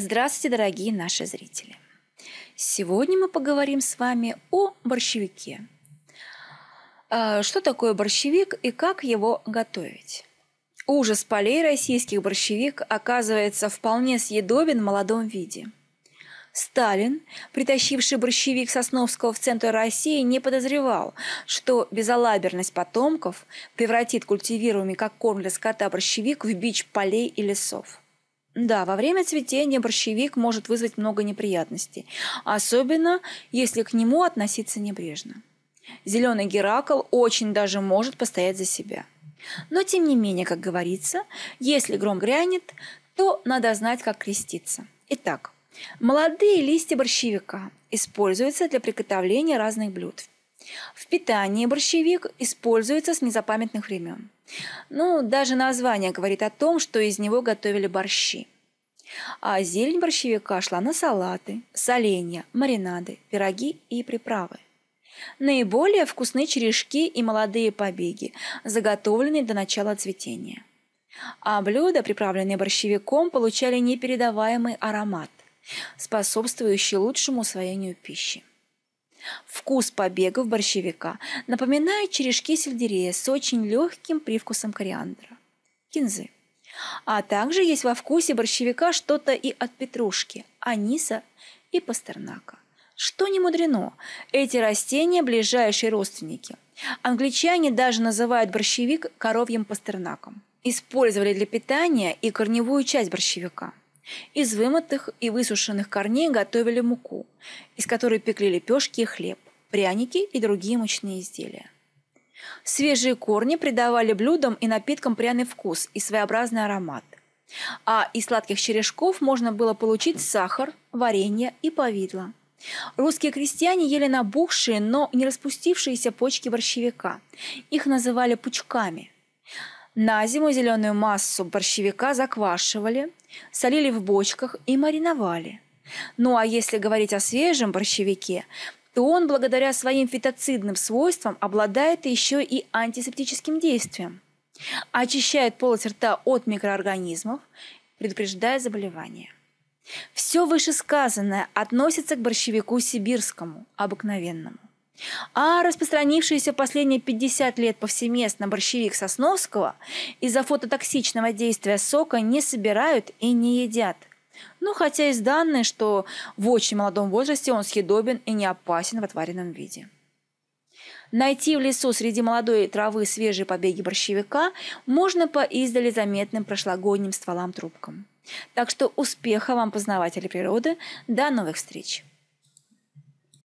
Здравствуйте, дорогие наши зрители! Сегодня мы поговорим с вами о борщевике. А, что такое борщевик и как его готовить? Ужас полей российских борщевик оказывается вполне съедобен в молодом виде. Сталин, притащивший борщевик Сосновского в центр России, не подозревал, что безалаберность потомков превратит культивируемый как корм для скота борщевик в бич полей и лесов. Да, во время цветения борщевик может вызвать много неприятностей, особенно если к нему относиться небрежно. Зеленый геракл очень даже может постоять за себя. Но тем не менее, как говорится, если гром грянет, то надо знать, как креститься. Итак, молодые листья борщевика используются для приготовления разных блюд. В питании борщевик используется с незапамятных времен. Ну, даже название говорит о том, что из него готовили борщи. А зелень борщевика шла на салаты, соленья, маринады, пироги и приправы. Наиболее вкусны черешки и молодые побеги, заготовленные до начала цветения. А блюда, приправленные борщевиком, получали непередаваемый аромат, способствующий лучшему усвоению пищи. Вкус побегов борщевика напоминает черешки сельдерея с очень легким привкусом кориандра, кинзы. А также есть во вкусе борщевика что-то и от петрушки, аниса и пастернака. Что не мудрено, эти растения – ближайшие родственники. Англичане даже называют борщевик коровьим пастернаком. Использовали для питания и корневую часть борщевика – из вымытых и высушенных корней готовили муку, из которой пекли лепешки и хлеб, пряники и другие мучные изделия. Свежие корни придавали блюдам и напиткам пряный вкус и своеобразный аромат. А из сладких черешков можно было получить сахар, варенье и повидло. Русские крестьяне ели набухшие, но не распустившиеся почки борщевика. Их называли пучками – на зиму зеленую массу борщевика заквашивали, солили в бочках и мариновали. Ну а если говорить о свежем борщевике, то он благодаря своим фитоцидным свойствам обладает еще и антисептическим действием. Очищает полость рта от микроорганизмов, предупреждая заболевания. Все вышесказанное относится к борщевику сибирскому, обыкновенному. А распространившийся последние 50 лет повсеместно борщевик Сосновского из-за фототоксичного действия сока не собирают и не едят. Ну, хотя есть данные, что в очень молодом возрасте он съедобен и не опасен в отваренном виде. Найти в лесу среди молодой травы свежие побеги борщевика можно по издали заметным прошлогодним стволам трубкам. Так что успеха вам, познаватели природы! До новых встреч!